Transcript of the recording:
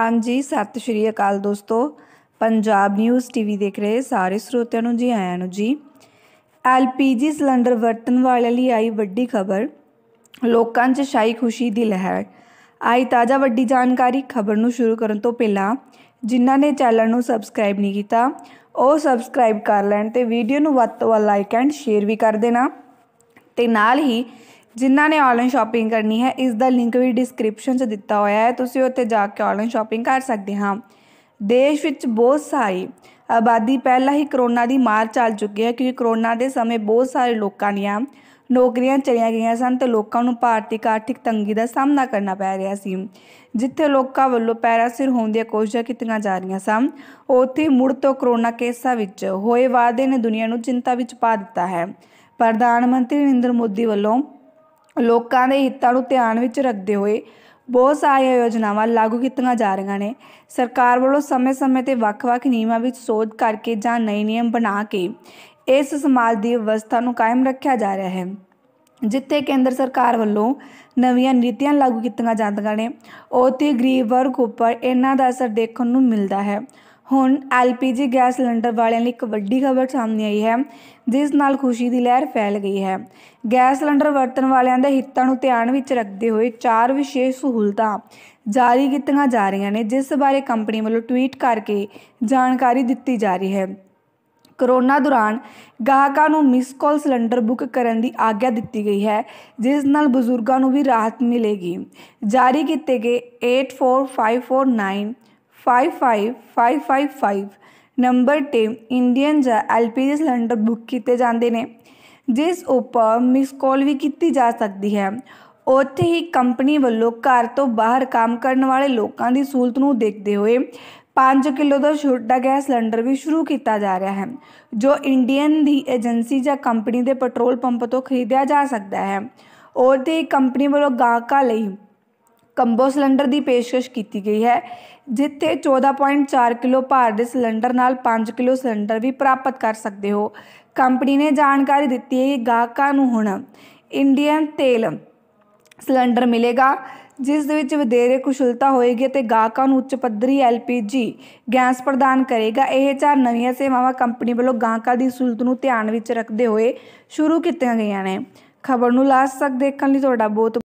ਹਾਂਜੀ ਸਤਿ ਸ਼੍ਰੀ ਅਕਾਲ ਦੋਸਤੋ ਪੰਜਾਬ ਨਿਊਜ਼ ਟੀਵੀ ਦੇਖ ਰਹੇ ਸਾਰੇ ਸਰੋਤਿਆਂ ਨੂੰ ਜੀ ਆਇਆਂ ਨੂੰ ਜੀ ਐਲਪੀਜੀ ਸਿਲੰਡਰ ਵਰਤਣ ਵਾਲਿਆਂ ਲਈ ਆਈ ਵੱਡੀ ਖਬਰ ਲੋਕਾਂ 'ਚ ਸ਼ਾਈ ਖੁਸ਼ੀ ਦੀ ਲਹਿਰ ਆਈ ਤਾਜ਼ਾ ਵੱਡੀ ਜਾਣਕਾਰੀ ਖਬਰ ਨੂੰ ਸ਼ੁਰੂ ਕਰਨ ਤੋਂ ਪਹਿਲਾਂ ਜਿਨ੍ਹਾਂ ਨੇ ਚੈਨਲ ਨੂੰ ਸਬਸਕ੍ਰਾਈਬ ਨਹੀਂ ਕੀਤਾ ਉਹ ਸਬਸਕ੍ਰਾਈਬ ਕਰ ਲੈਣ ਤੇ ਵੀਡੀਓ ਨੂੰ ਵੱਧ ਤੋਂ ਵੱਧ ਲਾਈਕ ਐਂਡ ਸ਼ੇਅਰ ਵੀ ਕਰ ਦੇਣਾ ਤੇ ਨਾਲ ਹੀ ਜਿਨ੍ਹਾਂ ਨੇ ਆਨਲਾਈਨ ਸ਼ਾਪਿੰਗ ਕਰਨੀ ਹੈ ਇਸ ਦਾ ਲਿੰਕ ਵੀ ਡਿਸਕ੍ਰਿਪਸ਼ਨ 'ਚ ਦਿੱਤਾ ਹੋਇਆ ਹੈ ਤੁਸੀਂ ਉੱਥੇ ਜਾ ਕੇ ਆਨਲਾਈਨ ਸ਼ਾਪਿੰਗ ਕਰ ਸਕਦੇ ਹਾਂ ਦੇਸ਼ ਵਿੱਚ ਬਹੁਤ ਸਾਰੀ ਆਬਾਦੀ ਪਹਿਲਾਂ ਹੀ ਕਰੋਨਾ ਦੀ ਮਾਰ ਚੱਲ ਚੁੱਕੀ ਹੈ ਕਿਉਂਕਿ ਕਰੋਨਾ ਦੇ ਸਮੇਂ ਬਹੁਤ ਸਾਰੇ ਲੋਕਾਂ ਦੀਆਂ ਨੌਕਰੀਆਂ ਚਲੀਆਂ ਗਈਆਂ ਸਨ ਤੇ ਲੋਕਾਂ ਨੂੰ ਭਾਰਤੀ ਆਰਥਿਕ ਤੰਗੀ ਦਾ ਸਾਹਮਣਾ ਕਰਨਾ ਪੈ ਰਿਹਾ ਸੀ ਜਿੱਥੇ ਲੋਕਾਂ ਵੱਲੋਂ ਪੈਰਾ ਸਿਰ ਹੋਣ ਦੀਆਂ ਕੋਸ਼ਿਸ਼ਾਂ ਕੀਤੀਆਂ ਜਾ ਰਹੀਆਂ ਸਨ ਉੱਥੇ ਮੁੜ ਤੋਂ ਕਰੋਨਾ ਕੇਸਾਂ ਵਿੱਚ ਹੋਏ ਵਾਅਦੇ ਨੇ ਦੁਨੀਆ ਨੂੰ ਚਿੰਤਾ ਵਿੱਚ ਪਾ ਦਿੱਤਾ ਹੈ ਪ੍ਰਧਾਨ ਮੰਤਰੀ ਨਰਿੰਦਰ ਮੋਦੀ ਵੱਲੋਂ ਲੋਕਾਂ ਦੇ ਹਿੱਤਾਂ ਨੂੰ ਧਿਆਨ ਵਿੱਚ ਰੱਖਦੇ ਹੋਏ ਬਹੁਤ ਸਾਰੀਆਂ ਯੋਜਨਾਵਾਂ ਲਾਗੂ ਕੀਤੀਆਂ ਜਾ ਰਹੀਆਂ ਨੇ ਸਰਕਾਰ ਵੱਲੋਂ ਸਮੇਂ-ਸਮੇਂ ਤੇ ਵੱਖ-ਵੱਖ ਨਿਯਮਾਂ ਵਿੱਚ ਸੋਧ ਕਰਕੇ ਜਾਂ ਨਵੇਂ ਨਿਯਮ ਬਣਾ ਕੇ ਇਸ ਸਮਾਜ ਦੀ ਵਿਵਸਥਾ ਨੂੰ ਕਾਇਮ ਰੱਖਿਆ ਜਾ ਰਿਹਾ ਹੈ ਜਿੱਥੇ ਕੇਂਦਰ ਸਰਕਾਰ ਵੱਲੋਂ ਨਵੀਆਂ ਨੀਤੀਆਂ ਲਾਗੂ ਕੀਤੀਆਂ ਜਾਂਦੀਆਂ ਨੇ ਉੱਥੇ ਗਰੀਬ ਵਰਗ ਉੱਪਰ ਇਹਨਾਂ ਦਾ ਅਸਰ ਦੇਖਣ ਨੂੰ ਮਿਲਦਾ ਹੈ ਹੁਣ ਐਲਪੀਜੀ ਗੈਸ ਸਿਲੰਡਰ ਵਾਲਿਆਂ ਲਈ ਇੱਕ ਵੱਡੀ ਖਬਰ ਸਾਹਮਣੇ ਆਈ ਹੈ ਜਿਸ ਨਾਲ ਖੁਸ਼ੀ ਦੀ ਲਹਿਰ ਫੈਲ ਗਈ ਹੈ ਗੈਸ ਸਿਲੰਡਰ ਵਰਤਣ ਵਾਲਿਆਂ ਦੇ ਹਿੱਤਾਂ ਨੂੰ ਧਿਆਨ ਵਿੱਚ ਰੱਖਦੇ ਹੋਏ ਚਾਰ ਵਿਸ਼ੇਸ਼ ਸਹੂਲਤਾਂ ਜਾਰੀ ਕੀਤੀਆਂ ਜਾ ਰਹੀਆਂ ਨੇ ਜਿਸ ਬਾਰੇ ਕੰਪਨੀ ਵੱਲੋਂ ਟਵੀਟ ਕਰਕੇ ਜਾਣਕਾਰੀ ਦਿੱਤੀ ਜਾ ਰਹੀ ਹੈ ਕਰੋਨਾ ਦੌਰਾਨ ਗਾਹਕਾਂ ਨੂੰ ਮਿਸ ਕਾਲ ਸਿਲੰਡਰ ਬੁੱਕ ਕਰਨ ਦੀ ਆਗਿਆ ਦਿੱਤੀ ਗਈ ਹੈ ਜਿਸ ਨਾਲ ਬਜ਼ੁਰਗਾਂ ਨੂੰ ਵੀ ਰਾਹਤ ਮਿਲੇਗੀ ਜਾਰੀ ਕੀਤੇ ਗਏ 84549 55555 ਨੰਬਰ ਤੇ ਇੰਡੀਅਨ ਜਾਂ ਐਲਪੀਜੀ ਸਿਲੰਡਰ ਬੁੱਕ ਕੀਤੇ ਜਾਂਦੇ ਨੇ ਜਿਸ ਉੱਪਰ ਮਿਸ ਕਾਲ ਵੀ ਕੀਤੀ ਜਾ ਸਕਦੀ ਹੈ ਉੱਥੇ ਹੀ ਕੰਪਨੀ ਵੱਲੋਂ ਘਰ ਤੋਂ ਬਾਹਰ ਕੰਮ ਕਰਨ ਵਾਲੇ ਲੋਕਾਂ ਦੀ ਸਹੂਲਤ ਨੂੰ ਦੇਖਦੇ ਹੋਏ 5 ਕਿਲੋ ਦਾ ਛੋਟਾ ਗੈਸ ਸਿਲੰਡਰ ਵੀ ਸ਼ੁਰੂ ਕੀਤਾ ਜਾ ਰਿਹਾ ਹੈ ਜੋ ਇੰਡੀਅਨ ਦੀ ਏਜੰਸੀ ਜਾਂ ਕੰਪਨੀ ਦੇ ਪੈਟਰੋਲ ਪੰਪ ਤੋਂ ਖਰੀਦਿਆ ਜਾ ਸਕਦਾ ਹੈ ਔਰ ਕੰਪਨੀ ਵੱਲੋਂ ਗਾਹਕਾਂ ਲਈ ਕੰਬੋ ਸਿਲੰਡਰ ਦੀ ਪੇਸ਼ਕਸ਼ ਕੀਤੀ ਗਈ ਹੈ ਜਿੱਥੇ 14.4 ਕਿਲੋ ਭਾਰ ਦੇ ਸਿਲੰਡਰ ਨਾਲ 5 ਕਿਲੋ ਸਿਲੰਡਰ ਵੀ ਪ੍ਰਾਪਤ ਕਰ ਸਕਦੇ ਹੋ ਕੰਪਨੀ ਨੇ ਜਾਣਕਾਰੀ ਦਿੱਤੀ ਹੈ ਕਿ ਗਾਹਕਾਂ ਨੂੰ ਹੁਣ ਇੰਡੀਅਨ ਤੇਲ ਸਿਲੰਡਰ ਮਿਲੇਗਾ ਜਿਸ ਦੇ ਵਿੱਚ ਵਧੇਰੇ ਕੁਸ਼ਲਤਾ ਹੋਏਗੀ ਤੇ ਗਾਹਕਾਂ ਨੂੰ ਉੱਚ ਪੱਧਰੀ ਐਲਪੀਜੀ ਗੈਸ ਪ੍ਰਦਾਨ ਕਰੇਗਾ ਇਹ ਚਾਰ ਨਵੀਆਂ ਸੇਵਾਵਾਂ ਕੰਪਨੀ ਵੱਲੋਂ ਗਾਹਕਾਂ ਦੀ ਸਹੂਲਤ ਨੂੰ ਧਿਆਨ ਵਿੱਚ ਰੱਖਦੇ ਹੋਏ ਸ਼ੁਰੂ ਕੀਤੀਆਂ ਗਈਆਂ ਨੇ ਖਬਰ ਨੂੰ ਲਾਸਟ ਤੱਕ ਦੇਖਣ ਲਈ ਤੁਹਾਡਾ ਬਹੁਤ